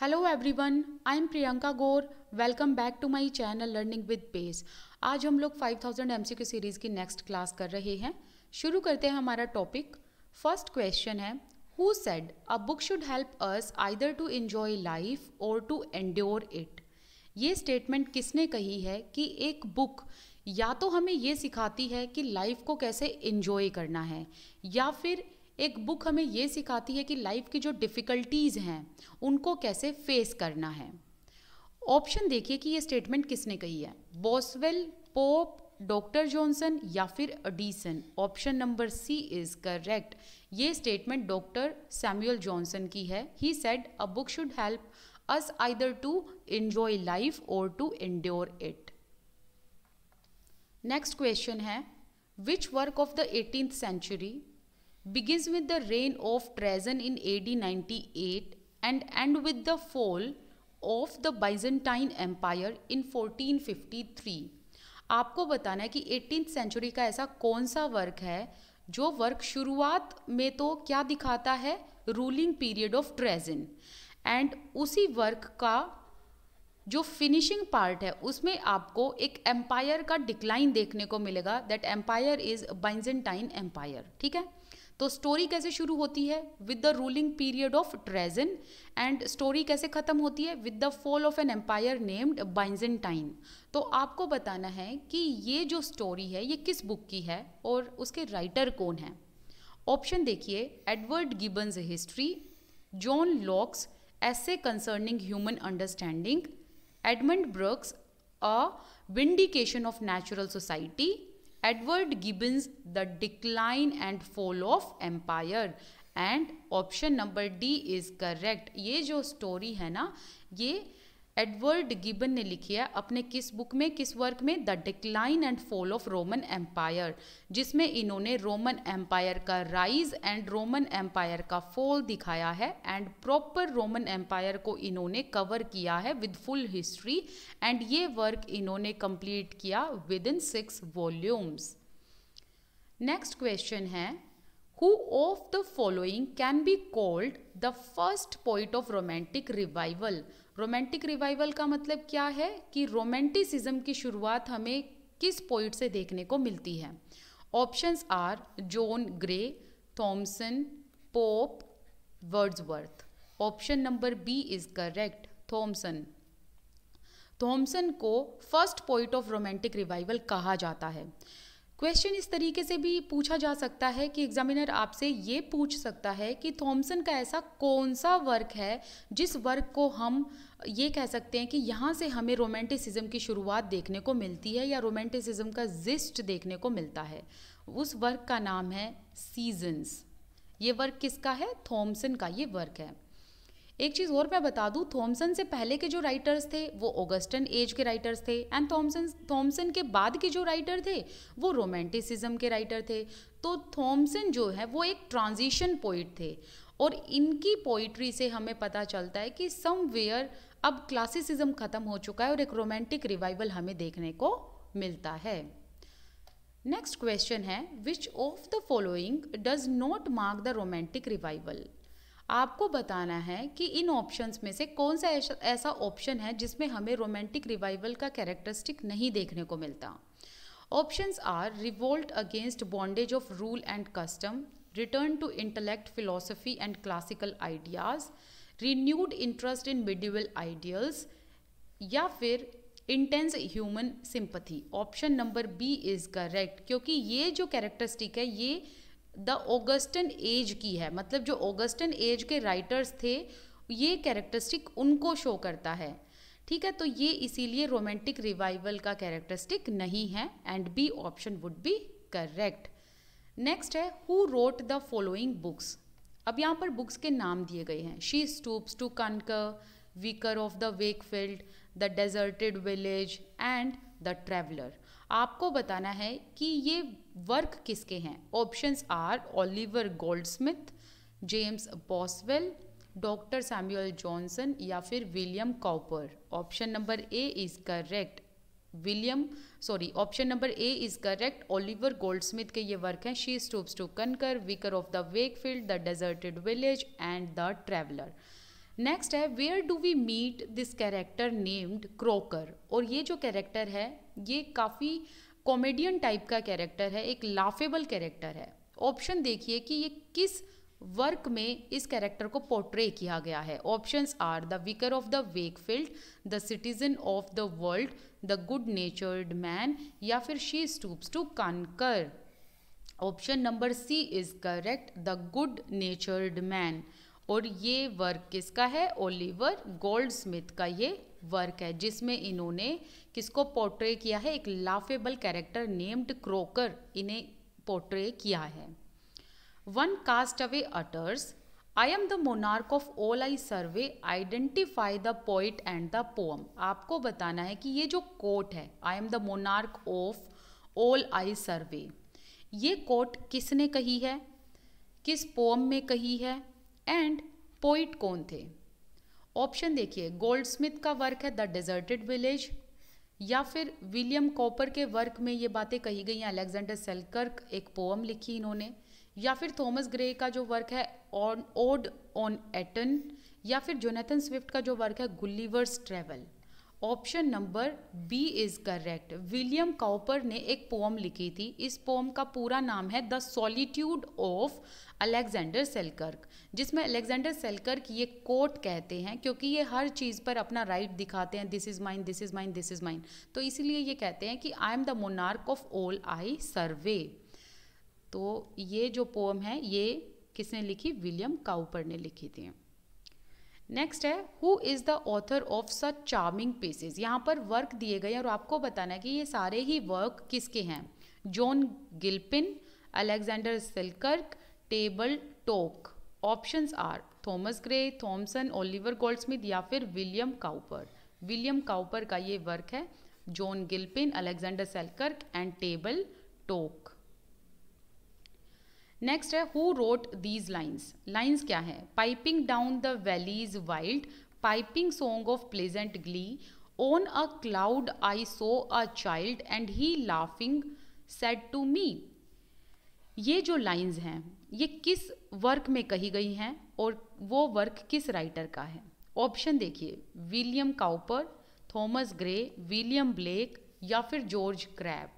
Hello everyone I am Priyanka Gaur welcome back to my channel learning with page आज हम लोग 5000 thousand M C series की next class कर रहे हैं शुरू करते हैं हमारा टॉपिक फर्स्ट क्वेश्चन है who said a book should help us either to enjoy life or to endure it ये स्टेटमेंट किसने कही है कि एक बुक या तो हमें ये सिखाती है कि लाइफ को कैसे इन्जॉय करना है या फिर एक बुक हमें ये सिखाती है कि लाइफ की जो डिफ़िकल्टीज़ हैं उनको कैसे फेस करना है ऑप्शन देखिए कि ये स्टेटमेंट किसने कही है बॉसवेल पोप डॉक्टर जॉनसन या फिर Addison option number C is correct ये स्टेटमेंट डॉक्टर सैमुअल जॉनसन की है he said a book should help us either to enjoy life or to endure it next question है which work of the eighteen century begins with the reign of Trajan in AD 98 and end with the fall of the Byzantine Empire in 1453. आपको बताना है कि 18th century का ऐसा कौन सा work है जो वर्क शुरुआत में तो क्या दिखाता है ruling period of Trajan and उसी वर्क का जो फिनिशिंग पार्ट है उसमें आपको एक एम्पायर का डिक्लाइन देखने को मिलेगा that empire is Byzantine empire ठीक है तो स्टोरी कैसे शुरू होती है with the ruling period of Trajan and story कैसे ख़त्म होती है with the fall of an empire named Byzantine तो आपको बताना है कि ये जो स्टोरी है ये किस बुक की है और उसके राइटर कौन है ऑप्शन देखिए Edward Gibbon's history John Locke's essay concerning human understanding Edmund Burke's a vindication of natural society Edward Gibbon's the decline and fall of empire and option number D is correct ये जो story है ना ये Edward gibbon ने लिखी है अपने किस बुक में किस वर्क में the decline and fall of Roman empire जिसमें इन्होंने रोमन एम्पायर का राइज एंड रोमन एम्पायर का फॉल दिखाया है एंड प्रॉपर रोमन एम्पायर को इन्होंने कवर किया है विद फुल हिस्ट्री एंड ये वर्क इन्होंने कंप्लीट किया with in six volumes next question है who of the following can be called the first poet of romantic revival romantic revival का मतलब क्या है कि रोमांटिसिज्म की शुरुआत हमें किस पॉइंट से देखने को मिलती है options are John Gray Thomson Pope Wordsworth option number B is correct Thomson Thomson को first point of romantic revival कहा जाता है क्वेश्चन इस तरीके से भी पूछा जा सकता है कि एग्जामिनर आपसे ये पूछ सकता है कि थॉमसन का ऐसा कौन सा वर्क है जिस वर्क को हम ये कह सकते हैं कि यहाँ से हमें रोमांटिसिज्म की शुरुआत देखने को मिलती है या रोमांटिसिज्म का जिस्ट देखने को मिलता है उस वर्क का नाम है सीजन्स ये वर्क किसका है थॉमसन का ये वर्क है एक चीज़ और मैं बता दूँ थॉमसन से पहले के जो राइटर्स थे वो ओगस्टन एज के राइटर्स थे एंड थॉमसन थॉमसन के बाद के जो राइटर थे वो रोमांटिसिज्म के राइटर थे तो थॉमसन जो है वो एक ट्रांजिशन पोइट थे और इनकी पोइट्री से हमें पता चलता है कि समवेयर अब क्लासिसिज्म ख़त्म हो चुका है और एक रोमांटिक रिवाइवल हमें देखने को मिलता है नेक्स्ट क्वेश्चन है which of the following does not mark the romantic revival आपको बताना है कि इन ऑप्शंस में से कौन सा ऐसा ऑप्शन है जिसमें हमें रोमांटिक रिवाइवल का कैरेक्टरिस्टिक नहीं देखने को मिलता options are revolt against bondage of rule and custom return to intellect philosophy and classical ideas renewed interest in medieval ideals या फिर intense human sympathy option number B is correct क्योंकि ये जो कैरेक्टरिस्टिक है ये द ओगस्टन एज की है मतलब जो ओगस्टन एज के राइटर्स थे ये कैरेक्टरिस्टिक उनको शो करता है ठीक है तो ये इसीलिए रोमांटिक रिवाइवल का कैरेक्टरिस्टिक नहीं है and B option would be correct next है who wrote the following books अब यहाँ पर बुक्स के नाम दिए गए हैं she stoops to conquer vicar of the Wakefield the deserted village and the traveller आपको बताना है कि ये वर्क किसके हैं options are Oliver Smith James Boswell doctor Samuel Johnson या फिर William Cowper option number A is correct William sorry option number A is correct Oliver Smith के ये वर्क हैं she stoops to conquer vicar of the Wakefield the deserted village and the traveller next है where do we meet this character named Croaker और ये जो character है ये काफ़ी कॉमेडियन टाइप का कैरेक्टर है एक लाफेबल कैरेक्टर है ऑप्शन देखिए कि ये किस वर्क में इस कैरेक्टर को पोर्ट्रे किया गया है options are the vicar of the Wakefield the citizen of the world the good natured man या फिर she stoops to conquer option number C is correct the good natured man और ये work किसका है Oliver gold Goldsmith का ये work है जिसमें इन्होंने किसको पोर्ट्रे किया है एक लाफेबल कैरेक्टर नेम्ड क्रोकर इन्हें पोर्ट्रे किया है one cast away utters I am the monarch of all I survey identify the poet and the poem आपको बताना है कि ये जो कोट है I am the monarch of all I survey ये कोट किसने कही है किस पोम में कही है एंड पोइट कौन थे ऑप्शन देखिए गोल्ड स्मिथ का वर्क है द डिजर्टेड विलेज या फिर विलियम कॉपर के वर्क में ये बातें कही गई हैं अलेक्जेंडर सेलकर्क एक पोअम लिखी इन्होंने या फिर थॉमस ग्रे का जो वर्क है ऑन ओड ऑन एटन या फिर जोनेथन स्विफ्ट का जो वर्क है Gulliver's travel option number B is correct William Cowper ने एक पोम लिखी थी इस पोम का पूरा नाम है the solitude of Alexander Selkirk जिसमें अलेक्जेंडर सेलकर्क ये कोट कहते हैं क्योंकि ये हर चीज़ पर अपना राइट right दिखाते हैं this is mine this is mine this is mine तो इसीलिए ये कहते हैं कि I am the monarch of all I survey तो ये जो पोम है ये किसने लिखी विलियम काउपर ने लिखी थी नेक्स्ट है who is the author of such charming passage यहाँ पर वर्क दिए गए और आपको बताना है कि ये सारे ही वर्क किसके हैं John Gilpin Alexander Selkirk table talk options are Thomas Gray Thomson Oliver Goldsmith या फिर विलियम काउपर विलियम काउपर का ये वर्क है John Gilpin Alexander Selkirk and table talk next है who wrote these lines lines क्या है piping down the valleys wild piping song of pleasant glee on a cloud I saw a child and he laughing said to me ये जो lines हैं ये किस work में कही गई हैं और वो वर्क किस राइटर का है ऑप्शन देखिए William Cowper Thomas Gray William Blake या फिर George Crabbe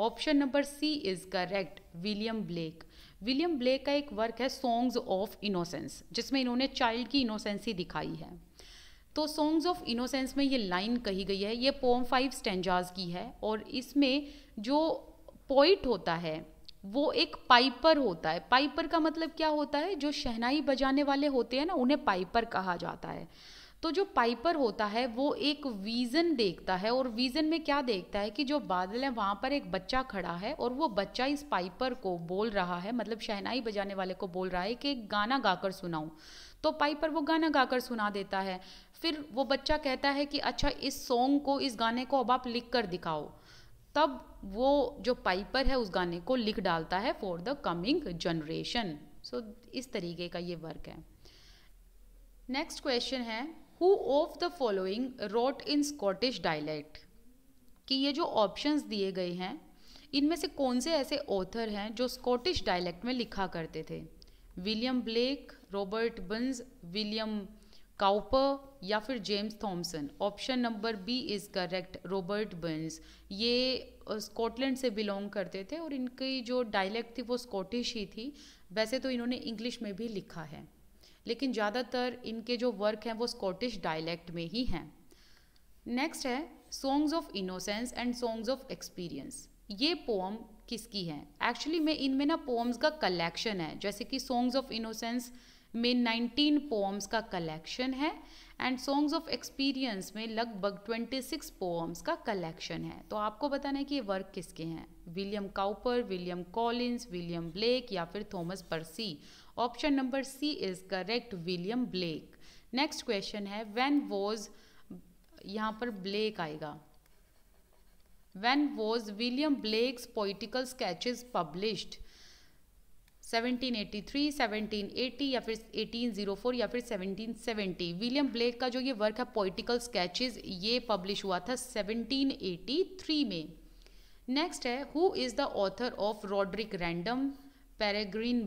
option number C is correct William Blake William Blake का एक वर्क है सॉन्ग्स ऑफ इनोसेंस जिसमें इन्होंने चाइल्ड की इनोसेंस ही दिखाई है तो सॉन्ग्स ऑफ इनोसेंस में ये लाइन कही गई है ये पोम फाइव स्टेंजाज की है और इसमें जो पोइट होता है वो एक पाइपर होता है पाइपर का मतलब क्या होता है जो शहनाई बजाने वाले होते हैं ना उन्हें पाइपर कहा जाता है तो जो पाइपर होता है वो एक विज़न देखता है और विज़न में क्या देखता है कि जो बादल है वहाँ पर एक बच्चा खड़ा है और वो बच्चा इस पाइपर को बोल रहा है मतलब शहनाई बजाने वाले को बोल रहा है कि एक गाना गाकर सुनाऊँ तो पाइपर वो गाना गाकर सुना देता है फिर वो बच्चा कहता है कि अच्छा इस सॉन्ग को इस गाने को अब आप लिख कर दिखाओ तब वो जो पाइपर है उस गाने को लिख डालता है for the coming generation so इस तरीके का ये वर्क है नेक्स्ट क्वेश्चन है who of the following wrote in Scottish dialect कि ये जो ऑप्शंस दिए गए हैं इनमें से कौन से ऐसे ऑथर हैं जो स्कॉटिश डायलैक्ट में लिखा करते थे William Blake Robert Burns William Cowper या फिर James Thomson option number B is correct Robert Burns ये स्कॉटलैंड से बिलोंग करते थे और इनकी जो डायलैक्ट थी वो स्कॉटिश ही थी वैसे तो इन्होंने इंग्लिश में भी लिखा है लेकिन ज़्यादातर इनके जो वर्क हैं वो स्कॉटिश डायलैक्ट में ही हैं नेक्स्ट है songs of innocence and songs of experience ये पोम किसकी है एक्चुअली में इनमें ना पोम्स का कलेक्शन है जैसे कि सॉन्ग्स ऑफ इनोसेंस में 19 पोम्स का कलेक्शन है एंड सॉन्ग्स ऑफ एक्सपीरियंस में लगभग 26 पोअम्स का कलेक्शन है तो आपको बताना है कि ये वर्क किसके हैं William Cowper William Collins William Blake या फिर Thomas Percy option number C is correct William Blake next question है वेन वॉज यहाँ पर ब्लेक आएगा when was William Blake's poetical sketches published 1783, 1780 या फिर 1804 या फिर 1770 विलियम ब्लेक का जो ये वर्क है पोइटिकल स्केचेस ये पब्लिश हुआ था 1783 में नेक्स्ट है who is the author of Roderick Random Peregrine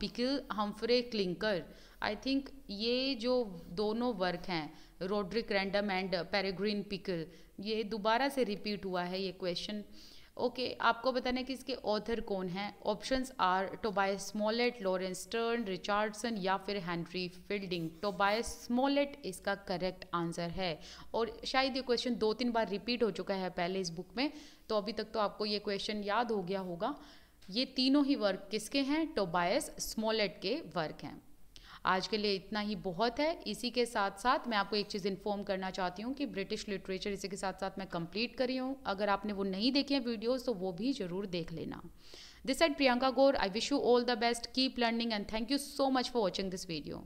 Pickle Humphry Clinker I think ये जो दोनों वर्क हैं Roderick Random and Peregrine Pickle ये दोबारा से रिपीट हुआ है ये क्वेश्चन uh, ओके okay, आपको बताना है कि इसके ऑथर कौन हैं options are Tobias Smollett Laurence Sterne Richardson या फिर हैंनरी फील्डिंग टोबायस स्मोलेट इसका करेक्ट आंसर है और शायद ये क्वेश्चन दो तीन बार रिपीट हो चुका है पहले इस बुक में तो अभी तक तो आपको ये क्वेश्चन याद हो गया होगा ये तीनों ही वर्क किसके हैं टोबायस स्मोलेट के वर्क हैं आज के लिए इतना ही बहुत है इसी के साथ साथ मैं आपको एक चीज़ इन्फॉर्म करना चाहती हूँ कि ब्रिटिश लिटरेचर इसी के साथ साथ मैं कंप्लीट करी हूँ अगर आपने वो नहीं देखे हैं वीडियोज़ तो वो भी ज़रूर देख लेना this at Priyanka Gaur I wish you all the best keep learning and thank you so much for watching this video